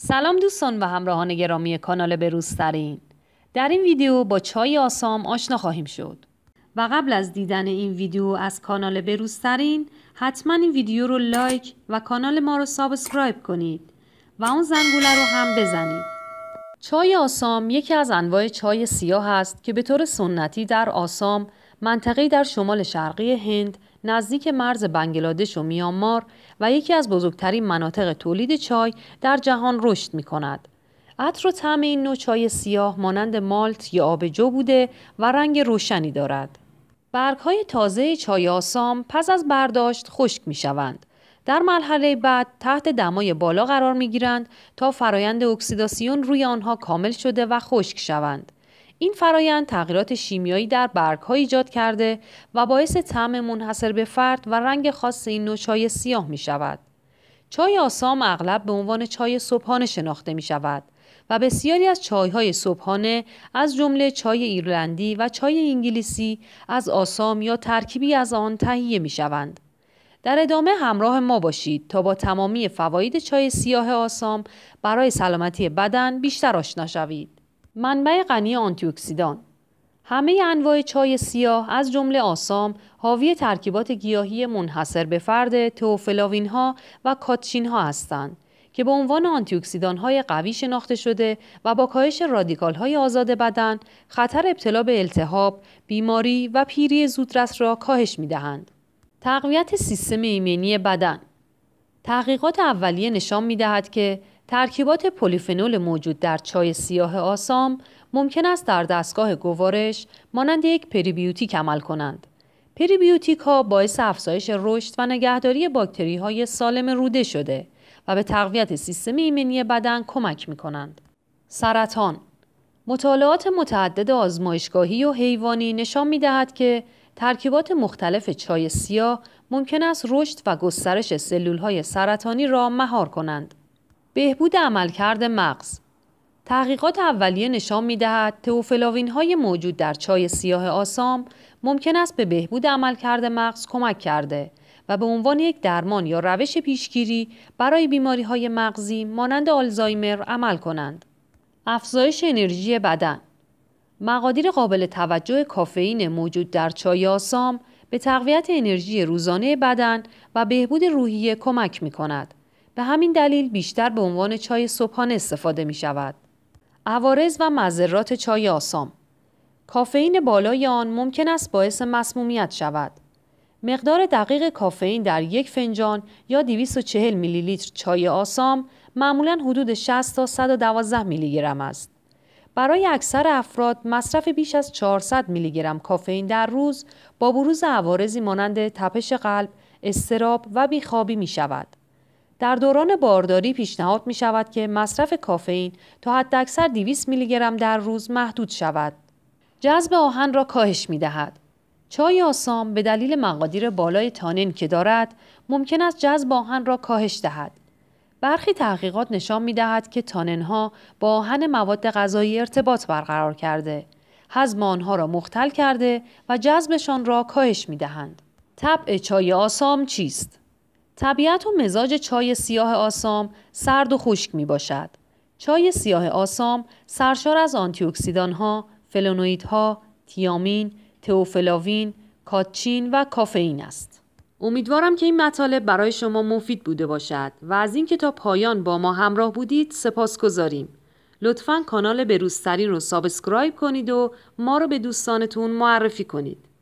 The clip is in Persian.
سلام دوستان و همراهان گرامی کانال بروزترین در این ویدیو با چای آسام آشنا خواهیم شد و قبل از دیدن این ویدیو از کانال بروزترین حتما این ویدیو رو لایک و کانال ما رو سابسکرایب کنید و اون زنگوله رو هم بزنید چای آسام یکی از انواع چای سیاه است که به طور سنتی در آسام منطقه‌ای در شمال شرقی هند نزدیک مرز بنگلادش و میانمار و یکی از بزرگترین مناطق تولید چای در جهان رشد می کند. عطر و طعم این نوع چای سیاه مانند مالت یا آبجو بوده و رنگ روشنی دارد. برگ های تازه چای آسام پس از برداشت خشک می شوند. در مرحله بعد تحت دمای بالا قرار می گیرند تا فرایند اکسیداسیون روی آنها کامل شده و خشک شوند. این فرایند تغییرات شیمیایی در برگ ها ایجاد کرده و باعث طعم منحصر به فرد و رنگ خاص این نوع چای سیاه می شود. چای آسام اغلب به عنوان چای صبحانه شناخته می شود و بسیاری از های صبحانه از جمله چای ایرلندی و چای انگلیسی از آسام یا ترکیبی از آن تهیه می شوند. در ادامه همراه ما باشید تا با تمامی فواید چای سیاه آسام برای سلامتی بدن بیشتر آشنا شوید. منبع غنی اکسیدان همه انواع چای سیاه از جمله آسام حاوی ترکیبات گیاهی منحصر به فرد توفلاوین ها و کاتشین ها هستند که به عنوان آنتیوکسیدان های قوی شناخته شده و با کاهش رادیکال های آزاد بدن خطر ابتلا به التهاب، بیماری و پیری زودرس را کاهش می دهند. تقویت سیستم ایمنی بدن تحقیقات اولیه نشان می دهد که ترکیبات پلیفنول موجود در چای سیاه آسام ممکن است در دستگاه گوارش مانند یک پریبیوتیک عمل کنند. پریبیوتیک ها باعث افزایش رشد و نگهداری باکتری های سالم روده شده و به تقویت سیستم ایمنی بدن کمک می کنند. سرطان مطالعات متعدد آزمایشگاهی و حیوانی نشان می دهد که ترکیبات مختلف چای سیاه ممکن است رشد و گسترش های سرطانی را مهار کنند. بهبود عملکرد مغز تحقیقات اولیه نشان می دهد توفلاوین های موجود در چای سیاه آسام ممکن است به بهبود عملکرد مغز کمک کرده و به عنوان یک درمان یا روش پیشگیری برای بیماری های مغزی مانند آلزایمر عمل کنند. افزایش انرژی بدن مقادیر قابل توجه کافئین موجود در چای آسام به تقویت انرژی روزانه بدن و بهبود روحیه کمک می کند. به همین دلیل بیشتر به عنوان چای صبحانه استفاده می شود. عوارض و مذرات چای آسام کافئین بالای آن ممکن است باعث مسمومیت شود. مقدار دقیق کافئین در یک فنجان یا 240 میلی لیتر چای آسام معمولا حدود 60 تا 112 میلی گرم است. برای اکثر افراد مصرف بیش از 400 میلی گرم کافئین در روز با بروز عوارضی مانند تپش قلب، استراب و بیخوابی می شود. در دوران بارداری پیشنهاد می شود که مصرف کافئین تا حد اکثر 200 میلی گرم در روز محدود شود. جذب آهن را کاهش می دهد. چای آسام به دلیل مقادیر بالای تانین که دارد ممکن است جذب آهن را کاهش دهد برخی تحقیقات نشان می دهد که تاننها با آهن مواد غذایی ارتباط برقرار کرده هضم آنها را مختل کرده و جذبشان را کاهش می دهند. طبع چای آسام چیست؟ طبیعت و مزاج چای سیاه آسام سرد و خشک می باشد. چای سیاه آسام سرشار از آنتیوکسیدان ها، ها، تیامین، تئوفلاوین، کاتچین و کافئین است. امیدوارم که این مطالب برای شما مفید بوده باشد و از اینکه تا پایان با ما همراه بودید سپاس گذاریم. لطفا کانال بروزترین رو سابسکرایب کنید و ما رو به دوستانتون معرفی کنید.